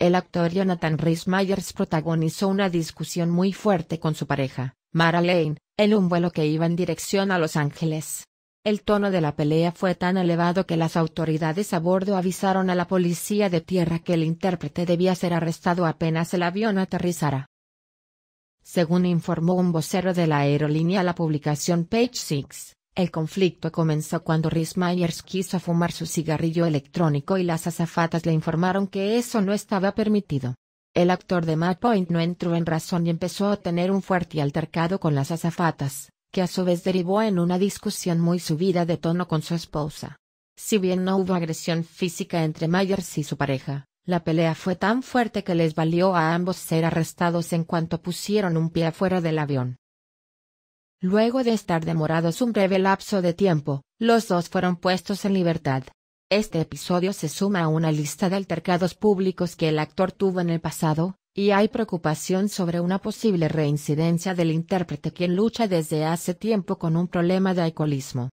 El actor Jonathan Rhys Myers protagonizó una discusión muy fuerte con su pareja, Mara Lane, en un vuelo que iba en dirección a Los Ángeles. El tono de la pelea fue tan elevado que las autoridades a bordo avisaron a la policía de tierra que el intérprete debía ser arrestado apenas el avión aterrizara. Según informó un vocero de la aerolínea a la publicación Page Six, el conflicto comenzó cuando Rhys Myers quiso fumar su cigarrillo electrónico y las azafatas le informaron que eso no estaba permitido. El actor de Mad Point no entró en razón y empezó a tener un fuerte altercado con las azafatas, que a su vez derivó en una discusión muy subida de tono con su esposa. Si bien no hubo agresión física entre Myers y su pareja, la pelea fue tan fuerte que les valió a ambos ser arrestados en cuanto pusieron un pie afuera del avión. Luego de estar demorados un breve lapso de tiempo, los dos fueron puestos en libertad. Este episodio se suma a una lista de altercados públicos que el actor tuvo en el pasado, y hay preocupación sobre una posible reincidencia del intérprete quien lucha desde hace tiempo con un problema de alcoholismo.